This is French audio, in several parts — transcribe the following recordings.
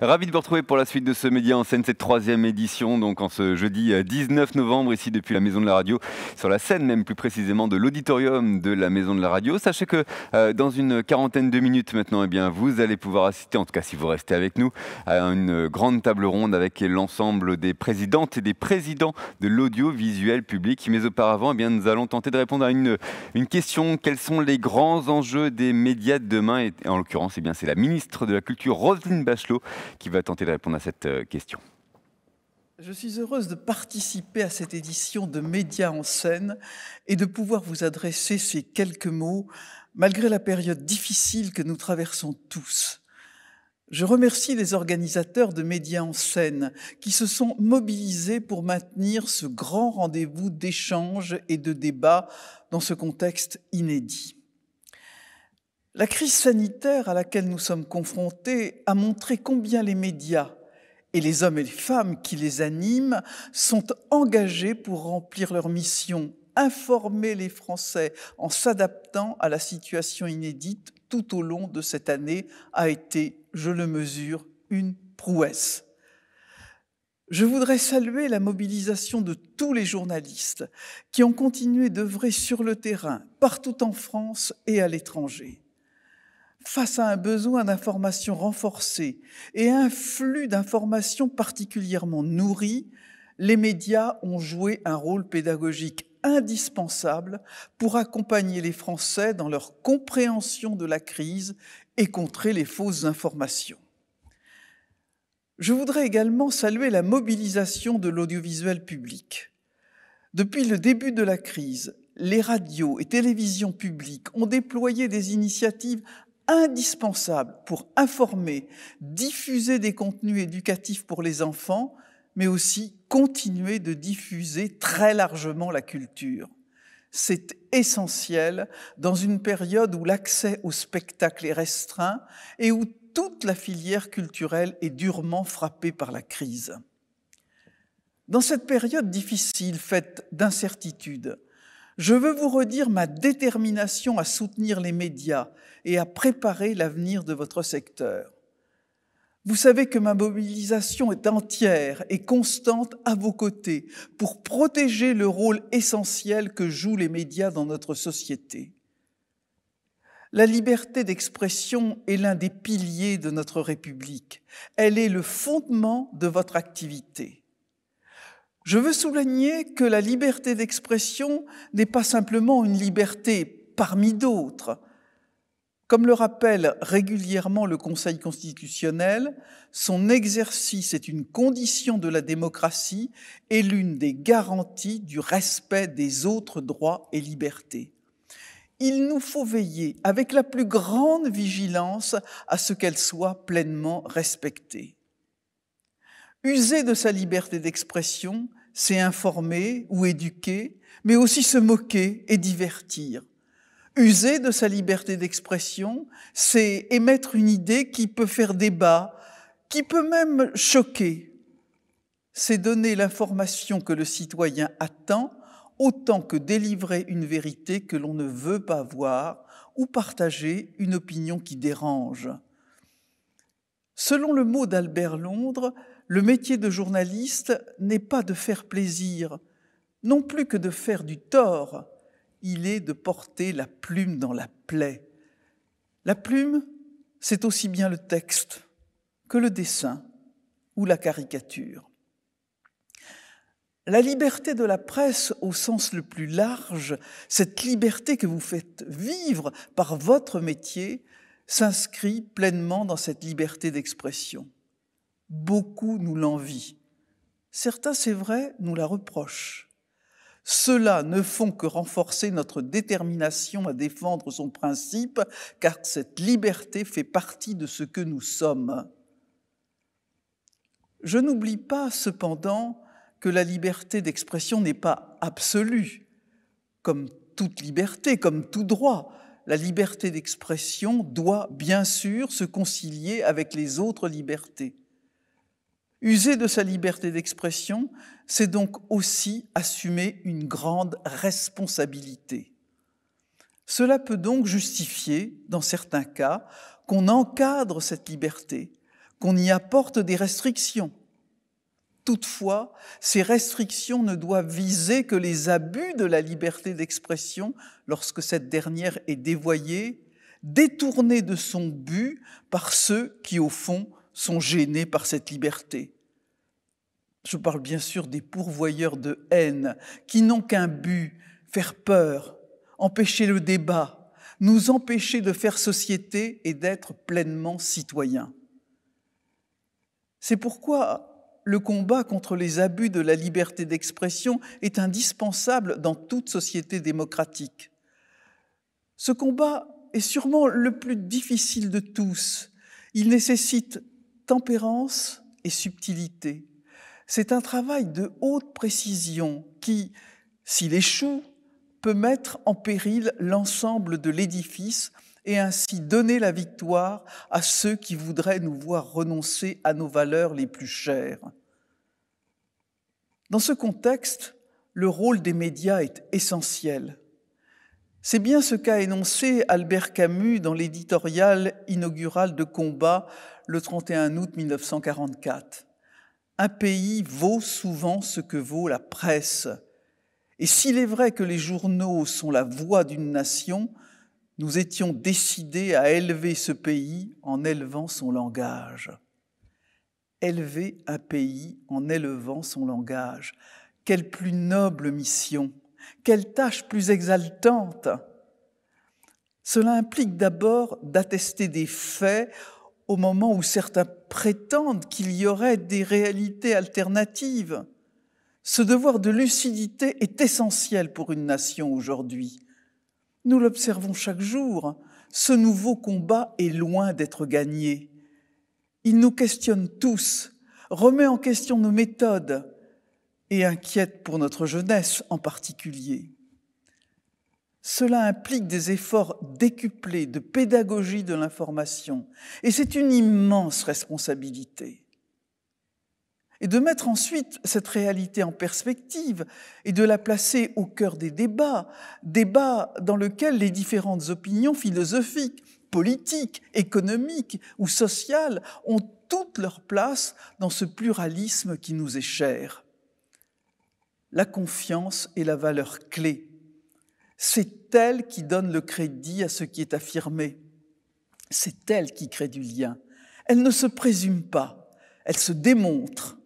Ravi de vous retrouver pour la suite de ce Média en scène, cette troisième édition, donc en ce jeudi 19 euh, novembre, ici depuis la Maison de la Radio, sur la scène même plus précisément de l'auditorium de la Maison de la Radio. Sachez que euh, dans une quarantaine de minutes maintenant, eh bien, vous allez pouvoir assister, en tout cas si vous restez avec nous, à une grande table ronde avec l'ensemble des présidentes et des présidents de l'audiovisuel public. Mais auparavant, eh bien, nous allons tenter de répondre à une, question. Quels sont les grands enjeux des médias de demain Et en l'occurrence, eh bien, c'est la ministre de la Culture, Roselyne Bachelot, qui va tenter de répondre à cette euh, question. Je suis heureuse de participer à cette édition de Médias en scène et de pouvoir vous adresser ces quelques mots, malgré la période difficile que nous traversons tous. Je remercie les organisateurs de Médias en scène qui se sont mobilisés pour maintenir ce grand rendez-vous d'échanges et de débats dans ce contexte inédit. La crise sanitaire à laquelle nous sommes confrontés a montré combien les médias et les hommes et les femmes qui les animent sont engagés pour remplir leur mission, informer les Français en s'adaptant à la situation inédite tout au long de cette année a été, je le mesure, une prouesse. Je voudrais saluer la mobilisation de tous les journalistes qui ont continué d'œuvrer sur le terrain, partout en France et à l'étranger face à un besoin d'information renforcée et à un flux d'informations particulièrement nourri, les médias ont joué un rôle pédagogique indispensable pour accompagner les Français dans leur compréhension de la crise et contrer les fausses informations. Je voudrais également saluer la mobilisation de l'audiovisuel public. Depuis le début de la crise, les radios et télévisions publiques ont déployé des initiatives indispensable pour informer, diffuser des contenus éducatifs pour les enfants, mais aussi continuer de diffuser très largement la culture. C'est essentiel dans une période où l'accès au spectacle est restreint et où toute la filière culturelle est durement frappée par la crise. Dans cette période difficile, faite d'incertitudes, je veux vous redire ma détermination à soutenir les médias et à préparer l'avenir de votre secteur. Vous savez que ma mobilisation est entière et constante à vos côtés pour protéger le rôle essentiel que jouent les médias dans notre société. La liberté d'expression est l'un des piliers de notre République. Elle est le fondement de votre activité. Je veux souligner que la liberté d'expression n'est pas simplement une liberté parmi d'autres. Comme le rappelle régulièrement le Conseil constitutionnel, son exercice est une condition de la démocratie et l'une des garanties du respect des autres droits et libertés. Il nous faut veiller avec la plus grande vigilance à ce qu'elle soit pleinement respectée. User de sa liberté d'expression, c'est informer ou éduquer, mais aussi se moquer et divertir. User de sa liberté d'expression, c'est émettre une idée qui peut faire débat, qui peut même choquer. C'est donner l'information que le citoyen attend autant que délivrer une vérité que l'on ne veut pas voir ou partager une opinion qui dérange. Selon le mot d'Albert Londres, le métier de journaliste n'est pas de faire plaisir, non plus que de faire du tort, il est de porter la plume dans la plaie. La plume, c'est aussi bien le texte que le dessin ou la caricature. La liberté de la presse au sens le plus large, cette liberté que vous faites vivre par votre métier, s'inscrit pleinement dans cette liberté d'expression beaucoup nous l'envient. Certains, c'est vrai, nous la reprochent. Ceux-là ne font que renforcer notre détermination à défendre son principe, car cette liberté fait partie de ce que nous sommes. Je n'oublie pas cependant que la liberté d'expression n'est pas absolue, comme toute liberté, comme tout droit. La liberté d'expression doit bien sûr se concilier avec les autres libertés. User de sa liberté d'expression, c'est donc aussi assumer une grande responsabilité. Cela peut donc justifier, dans certains cas, qu'on encadre cette liberté, qu'on y apporte des restrictions. Toutefois, ces restrictions ne doivent viser que les abus de la liberté d'expression lorsque cette dernière est dévoyée, détournée de son but par ceux qui, au fond, sont gênés par cette liberté. Je parle bien sûr des pourvoyeurs de haine qui n'ont qu'un but, faire peur, empêcher le débat, nous empêcher de faire société et d'être pleinement citoyens. C'est pourquoi le combat contre les abus de la liberté d'expression est indispensable dans toute société démocratique. Ce combat est sûrement le plus difficile de tous. Il nécessite tempérance et subtilité. C'est un travail de haute précision qui, s'il échoue, peut mettre en péril l'ensemble de l'édifice et ainsi donner la victoire à ceux qui voudraient nous voir renoncer à nos valeurs les plus chères. Dans ce contexte, le rôle des médias est essentiel. C'est bien ce qu'a énoncé Albert Camus dans l'éditorial inaugural de Combat le 31 août 1944. Un pays vaut souvent ce que vaut la presse. Et s'il est vrai que les journaux sont la voix d'une nation, nous étions décidés à élever ce pays en élevant son langage. Élever un pays en élevant son langage. Quelle plus noble mission, quelle tâche plus exaltante. Cela implique d'abord d'attester des faits au moment où certains prétendent qu'il y aurait des réalités alternatives. Ce devoir de lucidité est essentiel pour une nation aujourd'hui. Nous l'observons chaque jour. Ce nouveau combat est loin d'être gagné. Il nous questionne tous, remet en question nos méthodes et inquiète pour notre jeunesse en particulier. Cela implique des efforts décuplés de pédagogie de l'information, et c'est une immense responsabilité. Et de mettre ensuite cette réalité en perspective et de la placer au cœur des débats, débats dans lesquels les différentes opinions philosophiques, politiques, économiques ou sociales ont toute leur place dans ce pluralisme qui nous est cher. La confiance est la valeur clé c'est elle qui donne le crédit à ce qui est affirmé. C'est elle qui crée du lien. Elle ne se présume pas, elle se démontre.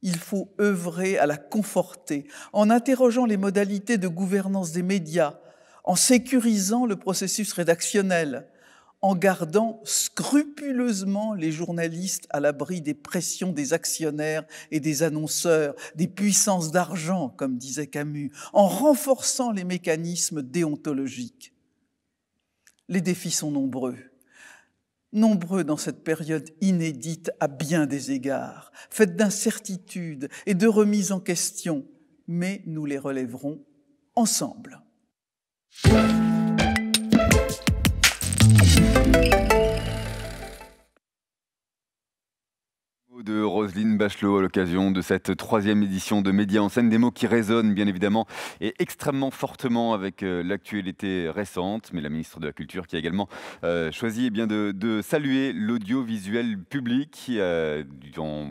Il faut œuvrer à la conforter en interrogeant les modalités de gouvernance des médias, en sécurisant le processus rédactionnel, en gardant scrupuleusement les journalistes à l'abri des pressions des actionnaires et des annonceurs, des puissances d'argent, comme disait Camus, en renforçant les mécanismes déontologiques. Les défis sont nombreux nombreux dans cette période inédite à bien des égards, faite d'incertitudes et de remises en question, mais nous les relèverons ensemble. うん。de Roselyne Bachelot à l'occasion de cette troisième édition de Médias en scène. Des mots qui résonnent bien évidemment et extrêmement fortement avec euh, l'actualité récente. Mais la ministre de la Culture qui a également euh, choisi eh bien, de, saluer l'audiovisuel public euh,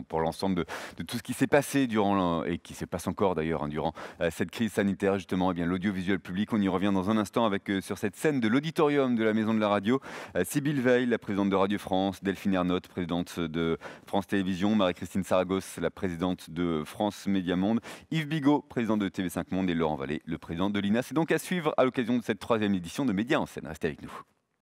pour l'ensemble de, tout ce qui s'est passé durant et qui se passe encore d'ailleurs hein, durant cette crise sanitaire. Justement, eh l'audiovisuel public. On y revient dans un instant avec sur cette scène de l'auditorium de la Maison de la Radio. Sybille Veil, la présidente de Radio France, Delphine Ernotte, présidente de France Télévisions Marie-Christine Saragosse, la présidente de France Média Monde, Yves Bigot, président de TV5 Monde et Laurent Vallée, le président de l'INA. C'est donc à suivre à l'occasion de cette troisième édition de Média en scène. Restez avec nous.